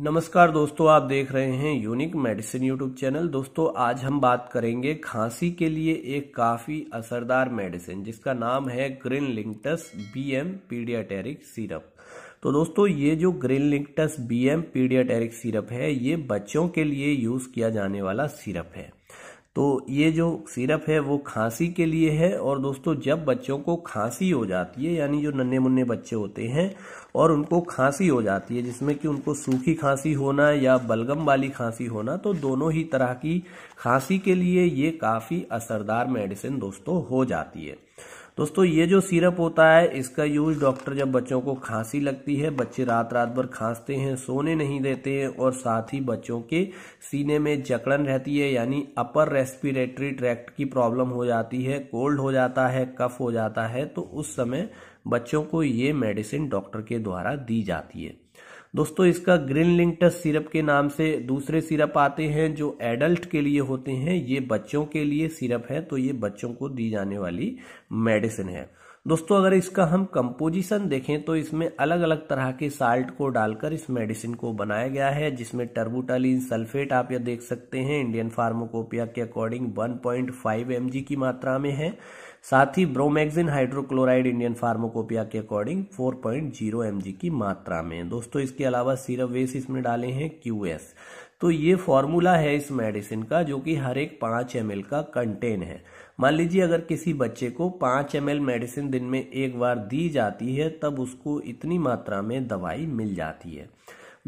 नमस्कार दोस्तों आप देख रहे हैं यूनिक मेडिसिन यूट्यूब चैनल दोस्तों आज हम बात करेंगे खांसी के लिए एक काफ़ी असरदार मेडिसिन जिसका नाम है green linctus B M paediatric syrup तो दोस्तों ये जो green linctus B M paediatric syrup है ये बच्चों के लिए यूज़ किया जाने वाला सीरप है तो ये जो सिरप है वो खांसी के लिए है और दोस्तों जब बच्चों को खांसी हो जाती है यानी जो नन्हे मुन्ने बच्चे होते हैं और उनको खांसी हो जाती है जिसमें कि उनको सूखी खांसी होना या बलगम वाली खांसी होना तो दोनों ही तरह की खांसी के लिए ये काफ़ी असरदार मेडिसिन दोस्तों हो जाती है दोस्तों ये जो सिरप होता है इसका यूज डॉक्टर जब बच्चों को खांसी लगती है बच्चे रात रात भर खांसते हैं सोने नहीं देते हैं और साथ ही बच्चों के सीने में जकड़न रहती है यानी अपर रेस्पिरेटरी ट्रैक्ट की प्रॉब्लम हो जाती है कोल्ड हो जाता है कफ हो जाता है तो उस समय बच्चों को ये मेडिसिन डॉक्टर के द्वारा दी जाती है दोस्तों इसका ग्रीन लिंकटस सिरप के नाम से दूसरे सिरप आते हैं जो एडल्ट के लिए होते हैं ये बच्चों के लिए सिरप है तो ये बच्चों को दी जाने वाली मेडिसिन है दोस्तों अगर इसका हम कंपोजिशन देखें तो इसमें अलग अलग तरह के साल्ट को डालकर इस मेडिसिन को बनाया गया है जिसमें टर्बुटालीन सल्फेट आप यह देख सकते हैं इंडियन फार्माकोपिया के अकॉर्डिंग 1.5 पॉइंट की मात्रा में है साथ ही ब्रोमैक्सिन हाइड्रोक्लोराइड इंडियन फार्माकोपिया के अकॉर्डिंग 4.0 पॉइंट की मात्रा में दोस्तों इसके अलावा सीरप वेस इसमें डाले हैं क्यूएस तो ये फॉर्मूला है इस मेडिसिन का जो कि हर एक पाँच एम का कंटेन है मान लीजिए अगर किसी बच्चे को पाँच एम मेडिसिन दिन में एक बार दी जाती है तब उसको इतनी मात्रा में दवाई मिल जाती है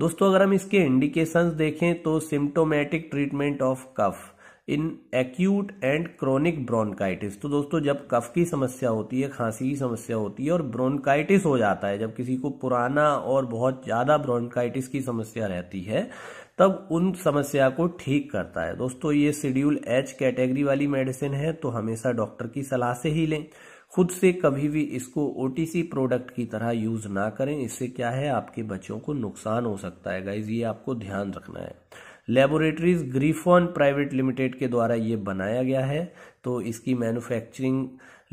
दोस्तों अगर हम इसके इंडिकेशंस देखें तो symptomatic treatment of cough in acute and chronic bronchitis तो दोस्तों जब कफ की समस्या होती है खांसी की समस्या होती है और ब्रोनकाइटिस हो जाता है जब किसी को पुराना और बहुत ज़्यादा ब्रोनकाइटिस की समस्या रहती है तब उन समस्या को ठीक करता है दोस्तों ये शेड्यूल एच कैटेगरी वाली मेडिसिन है तो हमेशा डॉक्टर की सलाह से ही लें खुद से कभी भी इसको ओ प्रोडक्ट की तरह यूज़ ना करें इससे क्या है आपके बच्चों को नुकसान हो सकता है गाइज ये आपको ध्यान रखना है लेबोरेटरीज ग्रीफॉन प्राइवेट लिमिटेड के द्वारा ये बनाया गया है तो इसकी मैन्युफैक्चरिंग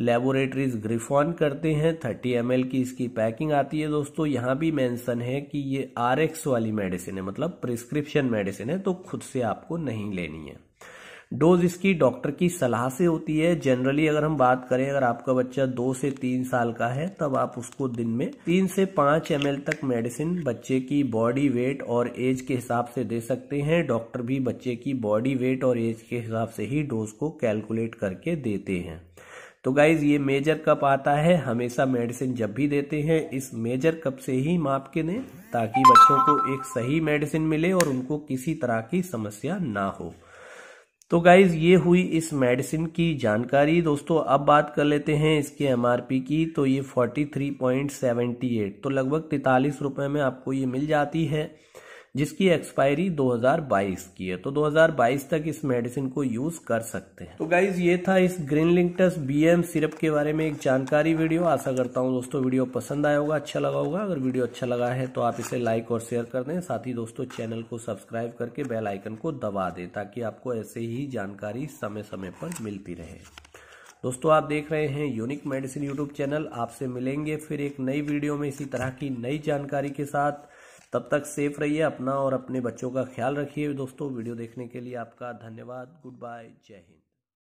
लेबोरेटरीज ग्रिफॉन करते हैं 30 एम की इसकी पैकिंग आती है दोस्तों यहाँ भी मेंशन है कि ये आर वाली मेडिसिन है मतलब प्रिस्क्रिप्शन मेडिसिन है तो खुद से आपको नहीं लेनी है डोज इसकी डॉक्टर की सलाह से होती है जनरली अगर हम बात करें अगर आपका बच्चा दो से तीन साल का है तब आप उसको दिन में तीन से पांच एम तक मेडिसिन बच्चे की बॉडी वेट और एज के हिसाब से दे सकते हैं डॉक्टर भी बच्चे की बॉडी वेट और एज के हिसाब से ही डोज को कैलकुलेट करके देते हैं तो गाइज ये मेजर कप आता है हमेशा मेडिसिन जब भी देते हैं इस मेजर कप से ही माप के दें ताकि बच्चों को एक सही मेडिसिन मिले और उनको किसी तरह की समस्या ना हो तो गाइज ये हुई इस मेडिसिन की जानकारी दोस्तों अब बात कर लेते हैं इसके एमआरपी की तो ये 43.78 तो लगभग तैतालीस रुपये में आपको ये मिल जाती है जिसकी एक्सपायरी 2022 की है तो 2022 तक इस मेडिसिन को यूज कर सकते हैं तो गाइज ये था इस ग्रीन लिंकटस बीएम सिरप के बारे में एक जानकारी वीडियो आशा करता हूँ दोस्तों वीडियो पसंद आया होगा अच्छा लगा होगा अगर वीडियो अच्छा लगा है तो आप इसे लाइक और शेयर कर दें साथ ही दोस्तों चैनल को सब्सक्राइब करके बेल आइकन को दबा दें ताकि आपको ऐसे ही जानकारी समय समय पर मिलती रहे दोस्तों आप देख रहे हैं यूनिक मेडिसिन यूट्यूब चैनल आपसे मिलेंगे फिर एक नई वीडियो में इसी तरह की नई जानकारी के साथ तब तक सेफ रहिए अपना और अपने बच्चों का ख्याल रखिए दोस्तों वीडियो देखने के लिए आपका धन्यवाद गुड बाय जय हिंद